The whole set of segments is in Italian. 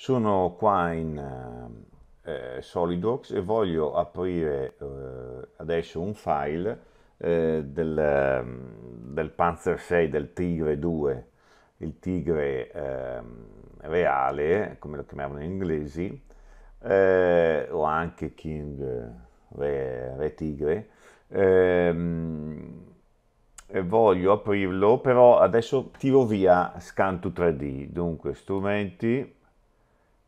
Sono qua in eh, eh SolidWorks e voglio aprire eh, adesso un file eh, del, mm, del, Panzer 6 del Tigre 2, il Tigre ehm, reale, come lo chiamavano in inglesi, eh, o anche King Re, Re Tigre. Ehm, e voglio aprirlo, però adesso tiro via Scan to 3D, dunque strumenti,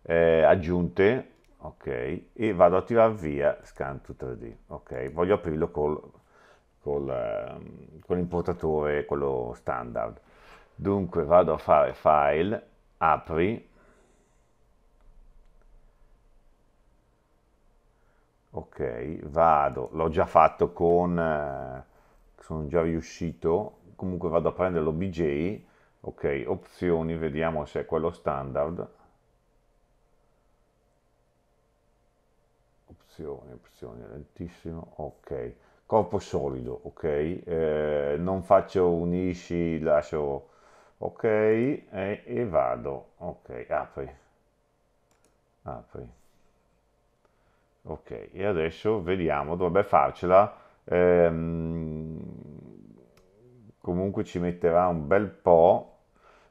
eh, aggiunte, ok, e vado a attivare via Scanto 3D, ok, voglio aprirlo col, col, ehm, con l'importatore, quello standard. Dunque vado a fare file, apri, ok, vado, l'ho già fatto con, eh, sono già riuscito, comunque vado a prendere l'OBJ, ok, opzioni, vediamo se è quello standard, pressione, pressione lentissimo, ok, corpo solido, ok, eh, non faccio unisci, lascio, ok, e, e vado, ok, apri, apri, ok, e adesso vediamo, dovrebbe farcela, ehm, comunque ci metterà un bel po'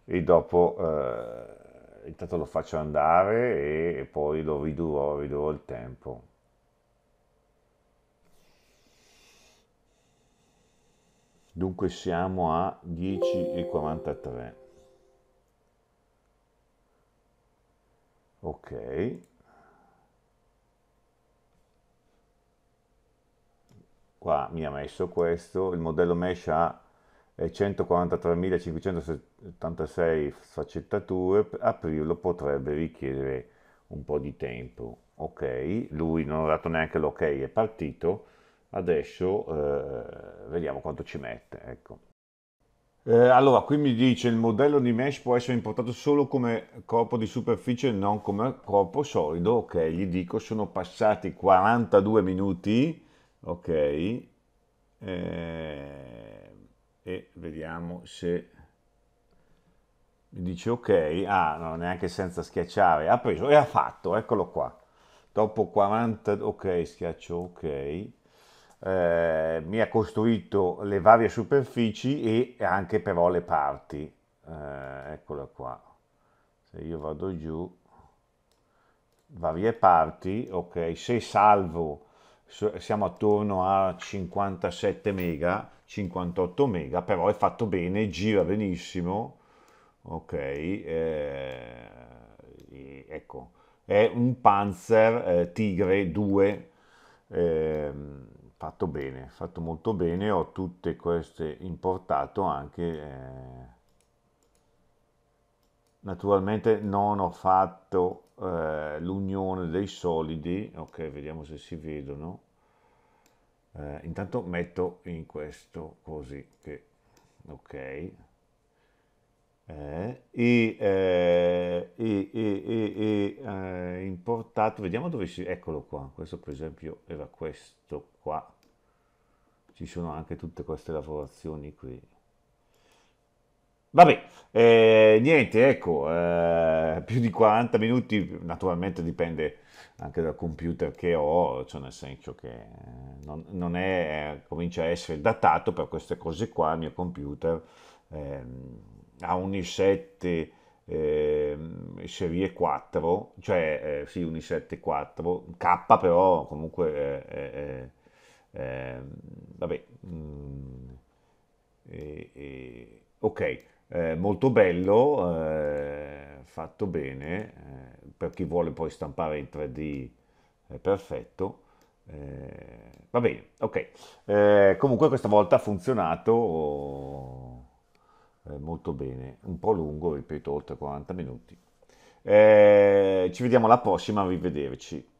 e dopo... Eh, intanto lo faccio andare e, poi lo ridurrò, ridurrò il tempo. dunque siamo a 10,43 ok qua mi ha messo questo il modello mesh ha 143.576 eh, sfaccettature aprirlo potrebbe richiedere un po' di tempo ok lui non ha dato neanche l'ok è partito adesso eh, vediamo quanto ci mette. Ecco. Eh, allora, qui mi dice il modello di mesh può essere importato solo come corpo di superficie, non come corpo solido. Ok, gli dico sono passati 42 minuti. Ok, eh, e vediamo se mi dice ok. Ah, no, neanche senza schiacciare. Ha preso e ha fatto, eccolo qua. Dopo 40, ok, schiaccio ok eh, mi ha costruito le varie superfici e anche però le parti. Eh, eccola qua. Se io vado giù, varie parti, ok, se salvo siamo attorno a 57 mega, 58 mega, però è fatto bene, gira benissimo, ok, eh, ecco, è un Panzer eh, Tigre 2, eh, fatto bene, fatto molto bene, ho tutte queste importato anche, eh, naturalmente non ho fatto eh, l'unione dei solidi, ok vediamo se si vedono, eh, intanto metto in questo così, che, ok, eh, e, eh, e, e, e importato, vediamo dove si, eccolo qua, questo per esempio era questo qua, ci sono anche tutte queste lavorazioni qui. Vabbè, eh, niente, ecco, eh, più di 40 minuti, naturalmente dipende anche dal computer che ho, cioè nel senso che eh, non, non è, comincia a essere datato per queste cose qua il mio computer. Eh, a un i7 eh, serie 4, cioè eh, sì, un i7 4, K però comunque, eh, vabbè, mm, ok, eh, molto bello, eh, fatto bene, eh, per chi vuole poi stampare in 3D perfetto. va bene, ok. comunque questa volta ha funzionato. Oh, eh, molto bene, un po' lungo, ripeto, oltre 40 minuti. Eh, ci vediamo alla prossima, arrivederci.